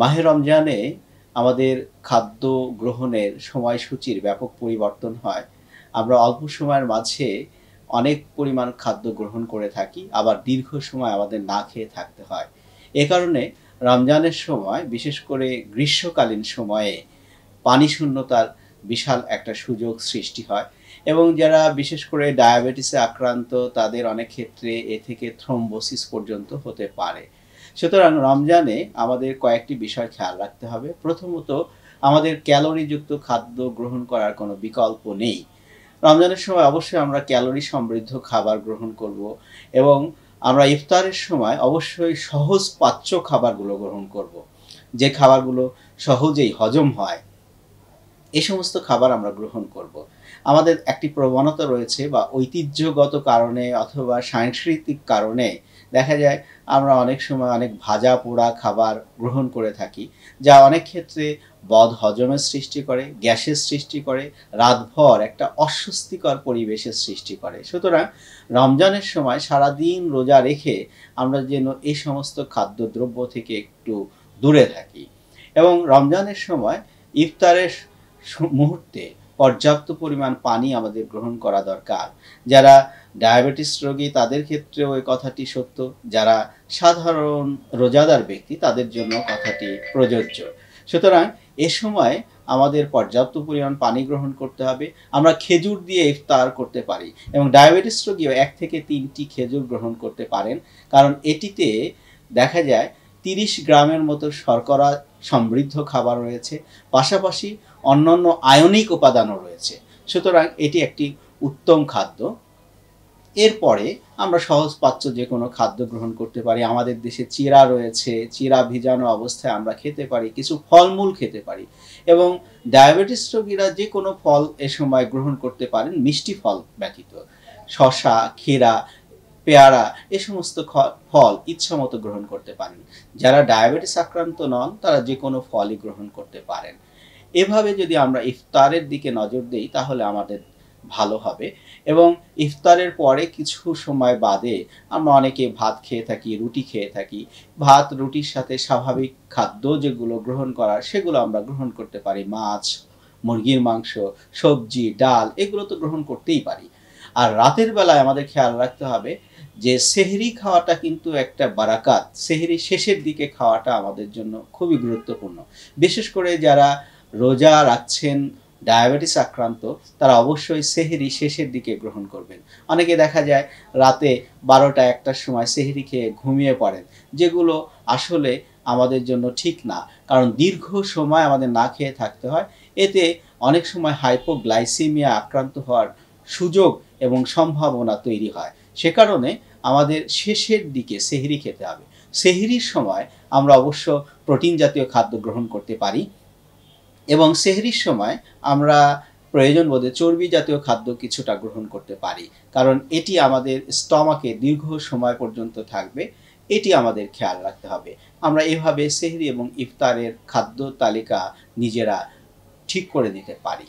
মাহে রমজানে আমাদের খাদ্য গ্রহণের সময়সূচির ব্যাপক পরিবর্তন হয় আমরা অল্প সময়ের মাঝে অনেক পরিমাণ খাদ্য গ্রহণ করে থাকি আবার দীর্ঘ সময় আমাদের না খেয়ে থাকতে হয় এ কারণে রমজানের সময় বিশেষ করে গ্রীষ্মকালীন সময়ে পানি শূন্যতার বিশাল একটা সুযোগ সৃষ্টি হয় এবং যারা বিশেষ করে ডায়াবেটিসে আক্রান্ত তাদের অনেক ক্ষেত্রে এ থেকে থ্রোম্বোসিস পর্যন্ত হতে পারে সুতরাং রমজানে আমাদের কয়েকটি বিষয় খেয়াল রাখতে হবে প্রথমত আমাদের ক্যালোরিযুক্ত খাদ্য গ্রহণ করার কোনো বিকল্প নেই রমজানের সময় অবশ্যই আমরা ক্যালোরি সমৃদ্ধ খাবার গ্রহণ করব এবং আমরা ইফতারের সময় অবশ্যই সহজ পাচ্য খাবারগুলো গ্রহণ করব। যে খাবারগুলো সহজেই হজম হয় এ সমস্ত খাবার আমরা গ্রহণ করব। আমাদের একটি প্রবণতা রয়েছে বা ঐতিহ্যগত কারণে অথবা সাংস্কৃতিক কারণে দেখা যায় আমরা অনেক সময় অনেক ভাজা পোড়া খাবার গ্রহণ করে থাকি যা অনেক ক্ষেত্রে বদ হজমের সৃষ্টি করে গ্যাসের সৃষ্টি করে রাতভর একটা অস্বস্তিকর পরিবেশের সৃষ্টি করে সুতরাং রমজানের সময় সারাদিন রোজা রেখে আমরা যেন এই সমস্ত খাদ্যদ্রব্য থেকে একটু দূরে থাকি এবং রমজানের সময় ইফতারের মুহূর্তে পর্যাপ্ত পরিমাণ পানি আমাদের গ্রহণ করা দরকার যারা ডায়াবেটিস রোগী তাদের ক্ষেত্রেও এই কথাটি সত্য যারা সাধারণ রোজাদার ব্যক্তি তাদের জন্য কথাটি প্রযোজ্য সুতরাং এ সময় আমাদের পর্যাপ্ত পরিমাণ পানি গ্রহণ করতে হবে আমরা খেজুর দিয়ে ইফতার করতে পারি এবং ডায়াবেটিস রোগীও এক থেকে তিনটি খেজুর গ্রহণ করতে পারেন কারণ এটিতে দেখা যায় তিরিশ গ্রামের মতো শর্করা সমৃদ্ধ খাবার রয়েছে পাশাপাশি অন্যান্য আয়নিক উপাদানও রয়েছে সুতরাং এটি একটি উত্তম খাদ্য এরপরে আমরা পাচ্য যে কোনো খাদ্য গ্রহণ করতে পারি আমাদের দেশে চিরা রয়েছে চিরা ভিজানো অবস্থায় আমরা খেতে পারি কিছু ফলমূল খেতে পারি এবং ডায়াবেটিস রোগীরা যে কোনো ফল এ সময় গ্রহণ করতে পারেন মিষ্টি ফল ব্যতীত শশা ক্ষীরা পেয়ারা এ সমস্ত ফল ইচ্ছা মতো গ্রহণ করতে পারেন যারা ডায়াবেটিস আক্রান্ত নন তারা যে কোনো ফলই গ্রহণ করতে পারেন এভাবে যদি আমরা ইফতারের দিকে নজর দিই তাহলে আমাদের ভালো হবে এবং ইফতারের পরে কিছু সময় বাদে আমরা অনেকে ভাত খেয়ে থাকি রুটি খেয়ে থাকি ভাত রুটির সাথে স্বাভাবিক খাদ্য যেগুলো গ্রহণ করার সেগুলো আমরা গ্রহণ করতে পারি মাছ মুরগির মাংস সবজি ডাল এগুলো তো গ্রহণ করতেই পারি আর রাতের বেলায় আমাদের খেয়াল রাখতে হবে যে সেহরি খাওয়াটা কিন্তু একটা বারাকাত সেহরি শেষের দিকে খাওয়াটা আমাদের জন্য খুবই গুরুত্বপূর্ণ বিশেষ করে যারা রোজা রাখছেন ডায়াবেটিস আক্রান্ত তারা অবশ্যই সেহেরি শেষের দিকে গ্রহণ করবেন অনেকে দেখা যায় রাতে বারোটা একটার সময় সেহেরি খেয়ে ঘুমিয়ে পড়েন যেগুলো আসলে আমাদের জন্য ঠিক না কারণ দীর্ঘ সময় আমাদের না খেয়ে থাকতে হয় এতে অনেক সময় হাইপোগ্লাইসিমিয়া আক্রান্ত হওয়ার সুযোগ এবং সম্ভাবনা তৈরি হয় সে কারণে আমাদের শেষের দিকে সেহরি খেতে হবে সেহরির সময় আমরা অবশ্য প্রোটিন জাতীয় খাদ্য গ্রহণ করতে পারি এবং সেহরির সময় আমরা প্রয়োজন বোধে চর্বি জাতীয় খাদ্য কিছুটা গ্রহণ করতে পারি কারণ এটি আমাদের স্টমাকে দীর্ঘ সময় পর্যন্ত থাকবে এটি আমাদের খেয়াল রাখতে হবে আমরা এভাবে সেহরি এবং ইফতারের খাদ্য তালিকা নিজেরা ঠিক করে নিতে পারি